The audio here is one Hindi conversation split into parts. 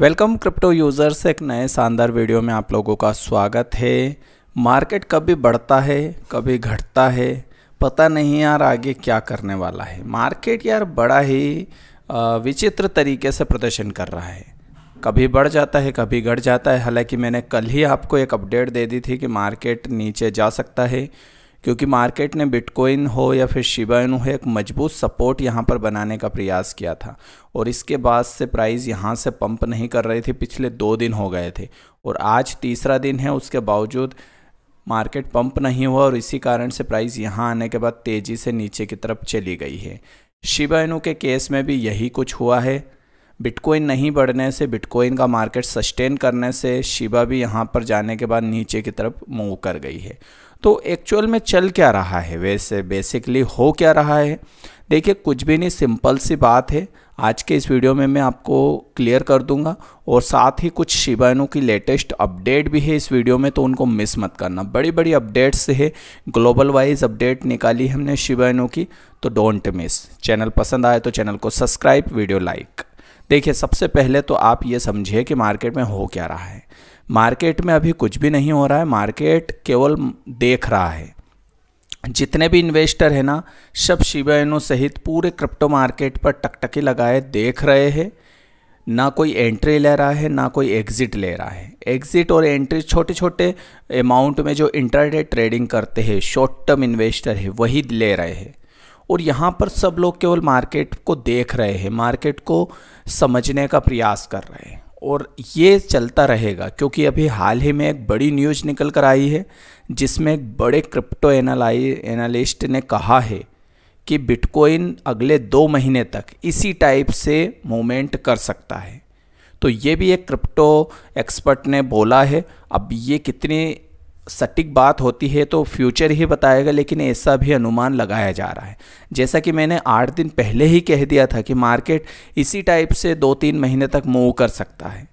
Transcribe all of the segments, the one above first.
वेलकम क्रिप्टो यूज़र्स एक नए शानदार वीडियो में आप लोगों का स्वागत है मार्केट कभी बढ़ता है कभी घटता है पता नहीं यार आगे क्या करने वाला है मार्केट यार बड़ा ही विचित्र तरीके से प्रदर्शन कर रहा है कभी बढ़ जाता है कभी घट जाता है हालांकि मैंने कल ही आपको एक अपडेट दे दी थी कि मार्केट नीचे जा सकता है क्योंकि मार्केट ने बिटकॉइन हो या फिर शिबा इनु हो एक मजबूत सपोर्ट यहाँ पर बनाने का प्रयास किया था और इसके बाद से प्राइस यहाँ से पंप नहीं कर रही थी पिछले दो दिन हो गए थे और आज तीसरा दिन है उसके बावजूद मार्केट पंप नहीं हुआ और इसी कारण से प्राइस यहाँ आने के बाद तेज़ी से नीचे की तरफ चली गई है शिबा के केस में भी यही कुछ हुआ है बिटकॉइन नहीं बढ़ने से बिटकॉइन का मार्केट सस्टेन करने से शिबा भी यहाँ पर जाने के बाद नीचे की तरफ मूव कर गई है तो एक्चुअल में चल क्या रहा है वैसे बेसिकली हो क्या रहा है देखिए कुछ भी नहीं सिंपल सी बात है आज के इस वीडियो में मैं आपको क्लियर कर दूंगा और साथ ही कुछ शिबाइनों की लेटेस्ट अपडेट भी है इस वीडियो में तो उनको मिस मत करना बड़ी बड़ी अपडेट्स है ग्लोबल वाइज अपडेट निकाली हमने शिबाइनों की तो डोंट मिस चैनल पसंद आए तो चैनल को सब्सक्राइब वीडियो लाइक देखिए सबसे पहले तो आप ये समझिए कि मार्केट में हो क्या रहा है मार्केट में अभी कुछ भी नहीं हो रहा है मार्केट केवल देख रहा है जितने भी इन्वेस्टर हैं ना सब शिवाइनो सहित पूरे क्रिप्टो मार्केट पर टकटकी लगाए देख रहे हैं ना कोई एंट्री ले रहा है ना कोई एग्ज़िट ले रहा है एग्ज़िट और एंट्री छोटे छोटे अमाउंट में जो इंटरडे ट्रेडिंग करते हैं शॉर्ट टर्म इन्वेस्टर है वही ले रहे हैं और यहाँ पर सब लोग केवल मार्केट को देख रहे हैं मार्केट को समझने का प्रयास कर रहे हैं और ये चलता रहेगा क्योंकि अभी हाल ही में एक बड़ी न्यूज निकल कर आई है जिसमें एक बड़े क्रिप्टो एनालाई एनालिस्ट ने कहा है कि बिटकॉइन अगले दो महीने तक इसी टाइप से मूवमेंट कर सकता है तो ये भी एक क्रिप्टो एक्सपर्ट ने बोला है अब ये कितनी सटीक बात होती है तो फ्यूचर ही बताएगा लेकिन ऐसा भी अनुमान लगाया जा रहा है जैसा कि मैंने आठ दिन पहले ही कह दिया था कि मार्केट इसी टाइप से दो तीन महीने तक मूव कर सकता है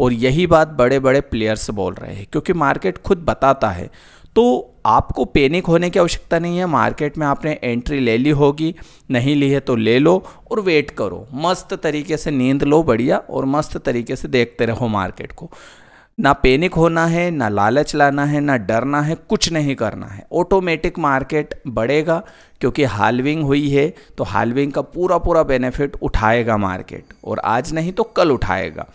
और यही बात बड़े बड़े प्लेयर्स बोल रहे हैं क्योंकि मार्केट खुद बताता है तो आपको पैनिक होने की आवश्यकता नहीं है मार्केट में आपने एंट्री ले ली होगी नहीं ली है तो ले लो और वेट करो मस्त तरीके से नींद लो बढ़िया और मस्त तरीके से देखते रहो मार्केट को ना पैनिक होना है ना लालच लाना है ना डरना है कुछ नहीं करना है ऑटोमेटिक मार्केट बढ़ेगा क्योंकि हालविंग हुई है तो हालविंग का पूरा पूरा बेनिफिट उठाएगा मार्केट और आज नहीं तो कल उठाएगा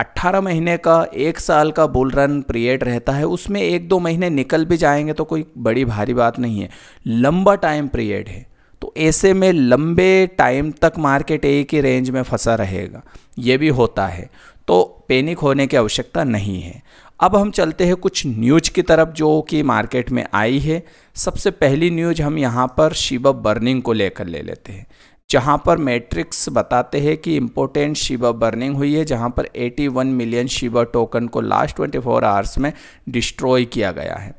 18 महीने का एक साल का बुल रन पीरियड रहता है उसमें एक दो महीने निकल भी जाएंगे तो कोई बड़ी भारी बात नहीं है लंबा टाइम पीरियड है तो ऐसे में लंबे टाइम तक मार्केट एक ही रेंज में फंसा रहेगा ये भी होता है तो पैनिक होने की आवश्यकता नहीं है अब हम चलते हैं कुछ न्यूज की तरफ जो कि मार्केट में आई है सबसे पहली न्यूज हम यहाँ पर शिवा बर्निंग को लेकर ले लेते हैं जहाँ पर मैट्रिक्स बताते हैं कि इम्पोर्टेंट शिवा बर्निंग हुई है जहाँ पर 81 मिलियन शिवा टोकन को लास्ट 24 आवर्स में डिस्ट्रॉय किया गया है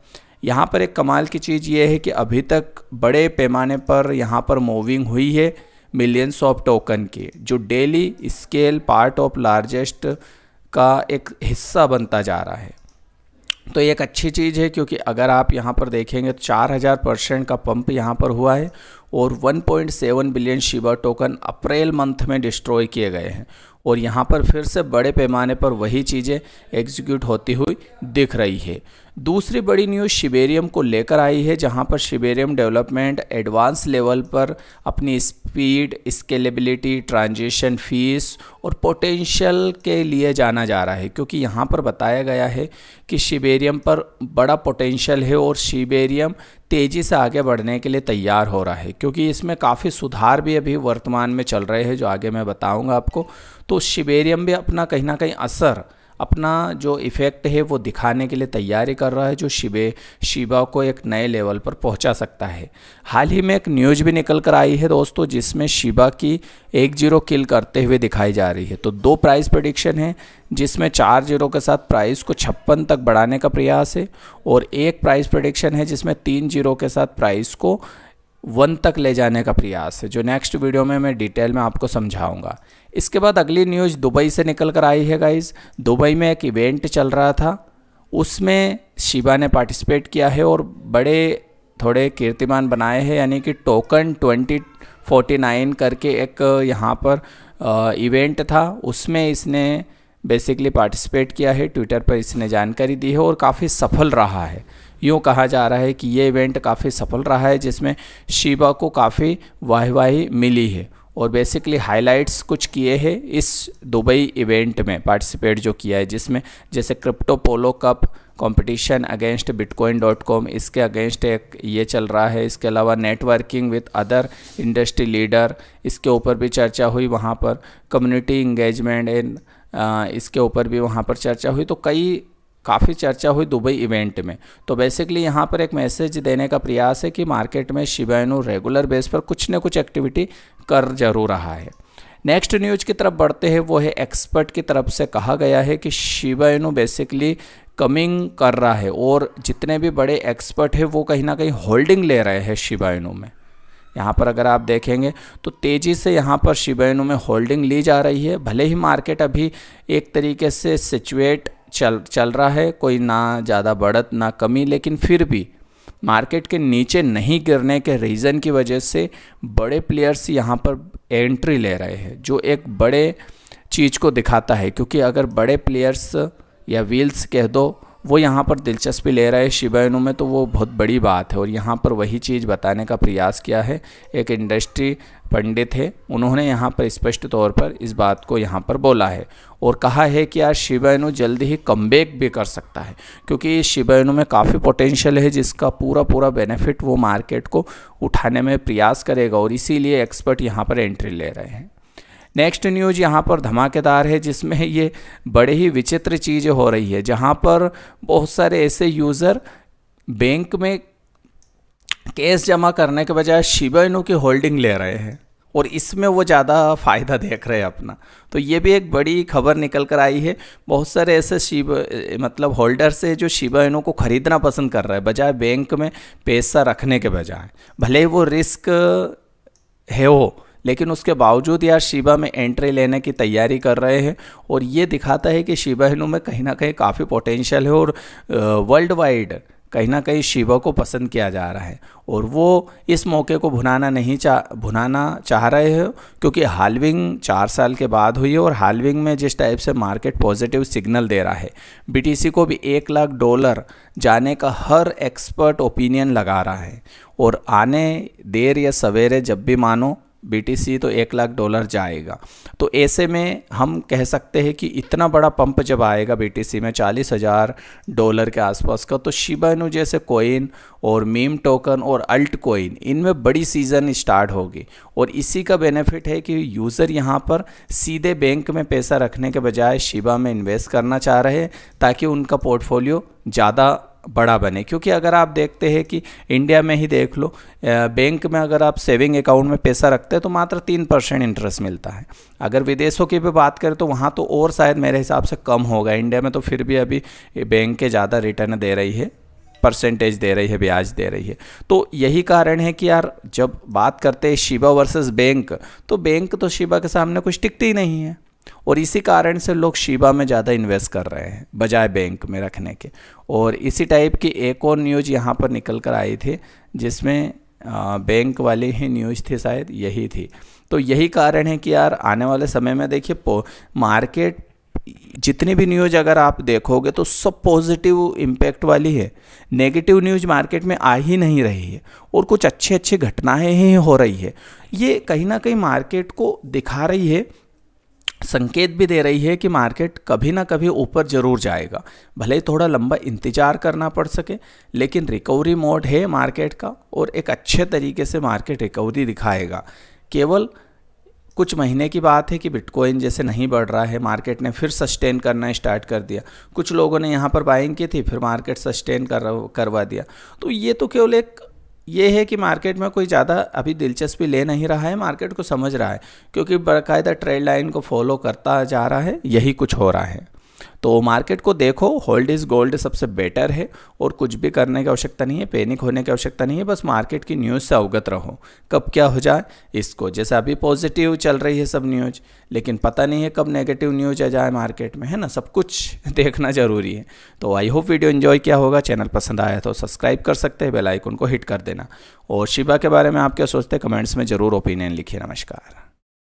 यहाँ पर एक कमाल की चीज़ ये है कि अभी तक बड़े पैमाने पर यहाँ पर मूविंग हुई है मिलियंस ऑफ टोकन के जो daily scale part of largest का एक हिस्सा बनता जा रहा है तो एक अच्छी चीज़ है क्योंकि अगर आप यहाँ पर देखेंगे तो चार हज़ार परसेंट का पंप यहाँ पर हुआ है और 1.7 billion Shiba token April month में डिस्ट्रॉय किए गए हैं और यहाँ पर फिर से बड़े पैमाने पर वही चीज़ें एग्जीक्यूट होती हुई दिख रही है दूसरी बड़ी न्यूज़ शिबेरियम को लेकर आई है जहाँ पर शिबेरियम डेवलपमेंट एडवांस लेवल पर अपनी स्पीड स्केलेबिलिटी ट्रांजिशन फीस और पोटेंशियल के लिए जाना जा रहा है क्योंकि यहाँ पर बताया गया है कि शिबेरियम पर बड़ा पोटेंशियल है और शिबेरियम तेज़ी से आगे बढ़ने के लिए तैयार हो रहा है क्योंकि इसमें काफ़ी सुधार भी अभी वर्तमान में चल रहे हैं जो आगे मैं बताऊँगा आपको तो शिबेरियम भी अपना कहीं ना कहीं असर अपना जो इफ़ेक्ट है वो दिखाने के लिए तैयारी कर रहा है जो शिबे शिबा को एक नए लेवल पर पहुंचा सकता है हाल ही में एक न्यूज भी निकल कर आई है दोस्तों जिसमें शिबा की एक जीरो किल करते हुए दिखाई जा रही है तो दो प्राइस प्रडिक्शन है जिसमें चार जीरो के साथ प्राइस को छप्पन तक बढ़ाने का प्रयास है और एक प्राइस प्रडिक्शन है जिसमें तीन जीरो के साथ प्राइस को वन तक ले जाने का प्रयास है जो नेक्स्ट वीडियो में मैं डिटेल में आपको समझाऊंगा इसके बाद अगली न्यूज़ दुबई से निकल कर आई है गाइज दुबई में एक इवेंट चल रहा था उसमें शिबा ने पार्टिसिपेट किया है और बड़े थोड़े कीर्तिमान बनाए हैं यानी कि टोकन 2049 करके एक यहाँ पर इवेंट था उसमें इसने बेसिकली पार्टिसिपेट किया है ट्विटर पर इसने जानकारी दी है और काफ़ी सफल रहा है यूँ कहा जा रहा है कि ये इवेंट काफ़ी सफल रहा है जिसमें शिवा को काफ़ी वाहवाही मिली है और बेसिकली हाइलाइट्स कुछ किए हैं इस दुबई इवेंट में पार्टिसिपेट जो किया है जिसमें जैसे crypto polo cup competition against bitcoin dot com इसके अगेंस्ट एक ये चल रहा है इसके अलावा networking with other industry leader इसके ऊपर भी चर्चा हुई वहाँ पर कम्युनिटी इंगेजमेंट एंड इसके ऊपर भी वहाँ पर चर्चा हुई तो कई काफ़ी चर्चा हुई दुबई इवेंट में तो बेसिकली यहाँ पर एक मैसेज देने का प्रयास है कि मार्केट में शिबाइनो रेगुलर बेस पर कुछ न कुछ एक्टिविटी कर जरूर रहा है नेक्स्ट न्यूज की तरफ बढ़ते हैं वो है एक्सपर्ट की तरफ से कहा गया है कि शिबाइनो बेसिकली कमिंग कर रहा है और जितने भी बड़े एक्सपर्ट हैं वो कहीं ना कहीं होल्डिंग ले रहे हैं शिबाइनो में यहाँ पर अगर आप देखेंगे तो तेज़ी से यहाँ पर शिबाइनो में होल्डिंग ली जा रही है भले ही मार्केट अभी एक तरीके से सिचुएट चल चल रहा है कोई ना ज़्यादा बढ़त ना कमी लेकिन फिर भी मार्केट के नीचे नहीं गिरने के रीज़न की वजह से बड़े प्लेयर्स यहाँ पर एंट्री ले रहे हैं जो एक बड़े चीज़ को दिखाता है क्योंकि अगर बड़े प्लेयर्स या व्हील्स कह दो वो यहाँ पर दिलचस्पी ले रहा है शिबाइनों में तो वो बहुत बड़ी बात है और यहाँ पर वही चीज़ बताने का प्रयास किया है एक इंडस्ट्री पंडित है उन्होंने यहाँ पर स्पष्ट तौर पर इस बात को यहाँ पर बोला है और कहा है कि यार शिबाइनो जल्द ही कम भी कर सकता है क्योंकि शिबायनु में काफ़ी पोटेंशियल है जिसका पूरा पूरा बेनिफिट वो मार्केट को उठाने में प्रयास करेगा और इसीलिए एक्सपर्ट यहाँ पर एंट्री ले रहे हैं नेक्स्ट न्यूज यहाँ पर धमाकेदार है जिसमें ये बड़े ही विचित्र चीज हो रही है जहाँ पर बहुत सारे ऐसे यूज़र बैंक में केस जमा करने के बजाय शिबा की होल्डिंग ले रहे हैं और इसमें वो ज़्यादा फ़ायदा देख रहे हैं अपना तो ये भी एक बड़ी खबर निकल कर आई है बहुत सारे ऐसे शिव मतलब होल्डर्स है जो शिवा इनों को ख़रीदना पसंद कर रहे हैं बजाय बैंक में पैसा रखने के बजाय भले ही वो रिस्क है वो लेकिन उसके बावजूद यार शिबा में एंट्री लेने की तैयारी कर रहे हैं और ये दिखाता है कि शिबा हिनू में कहीं ना कहीं काफ़ी पोटेंशियल है और वर्ल्ड वाइड कहीं ना कहीं शिवा को पसंद किया जा रहा है और वो इस मौके को भुनाना नहीं चाह भुनाना चाह रहे हो क्योंकि हालविंग चार साल के बाद हुई है और हालविंग में जिस टाइप से मार्केट पॉजिटिव सिग्नल दे रहा है बीटीसी को भी एक लाख डॉलर जाने का हर एक्सपर्ट ओपिनियन लगा रहा है और आने देर या सवेरे जब भी मानो बीटीसी तो एक लाख डॉलर जाएगा तो ऐसे में हम कह सकते हैं कि इतना बड़ा पंप जब आएगा बीटीसी में चालीस हज़ार डॉलर के आसपास का तो शिबाइनु जैसे कोइन और मीम टोकन और अल्ट कोइन इनमें बड़ी सीज़न स्टार्ट होगी और इसी का बेनिफिट है कि यूज़र यहाँ पर सीधे बैंक में पैसा रखने के बजाय शिबा में इन्वेस्ट करना चाह रहे हैं ताकि उनका पोर्टफोलियो ज़्यादा बड़ा बने क्योंकि अगर आप देखते हैं कि इंडिया में ही देख लो बैंक में अगर आप सेविंग अकाउंट में पैसा रखते हैं तो मात्र तीन परसेंट इंटरेस्ट मिलता है अगर विदेशों की भी बात करें तो वहाँ तो और शायद मेरे हिसाब से कम होगा इंडिया में तो फिर भी अभी बैंक के ज़्यादा रिटर्न दे रही है परसेंटेज दे रही है ब्याज दे रही है तो यही कारण है कि यार जब बात करते हैं शिवा वर्सेस बैंक तो बैंक तो शिवा के सामने कुछ टिकती ही नहीं है और इसी कारण से लोग शिबा में ज़्यादा इन्वेस्ट कर रहे हैं बजाय बैंक में रखने के और इसी टाइप की एक और न्यूज़ यहाँ पर निकल कर आई थी जिसमें बैंक वाले ही न्यूज़ थी शायद यही थी तो यही कारण है कि यार आने वाले समय में देखिए मार्केट जितनी भी न्यूज़ अगर आप देखोगे तो सब पॉजिटिव इम्पैक्ट वाली है नेगेटिव न्यूज़ मार्केट में आ ही नहीं रही है और कुछ अच्छी अच्छी घटनाएं ही हो रही है ये कहीं ना कहीं मार्केट को दिखा रही है संकेत भी दे रही है कि मार्केट कभी ना कभी ऊपर जरूर जाएगा भले थोड़ा लंबा इंतज़ार करना पड़ सके लेकिन रिकवरी मोड है मार्केट का और एक अच्छे तरीके से मार्केट रिकवरी दिखाएगा केवल कुछ महीने की बात है कि बिटकॉइन जैसे नहीं बढ़ रहा है मार्केट ने फिर सस्टेन करना स्टार्ट कर दिया कुछ लोगों ने यहाँ पर बाइंग की थी फिर मार्केट सस्टेन कर करवा दिया तो ये तो केवल एक ये है कि मार्केट में कोई ज़्यादा अभी दिलचस्पी ले नहीं रहा है मार्केट को समझ रहा है क्योंकि बाकायदा ट्रेड लाइन को फॉलो करता जा रहा है यही कुछ हो रहा है तो मार्केट को देखो होल्ड इज़ गोल्ड सबसे बेटर है और कुछ भी करने की आवश्यकता नहीं है पैनिक होने की आवश्यकता नहीं है बस मार्केट की न्यूज़ से अवगत रहो कब क्या हो जाए इसको जैसे अभी पॉजिटिव चल रही है सब न्यूज लेकिन पता नहीं है कब नेगेटिव न्यूज आ जाए मार्केट में है ना सब कुछ देखना ज़रूरी है तो आई होप वीडियो इन्जॉय किया होगा चैनल पसंद आया तो सब्सक्राइब कर सकते हैं बेलाइकन को हिट कर देना और शिबा के बारे में आप क्या सोचते हैं कमेंट्स में ज़रूर ओपिनियन लिखिए नमस्कार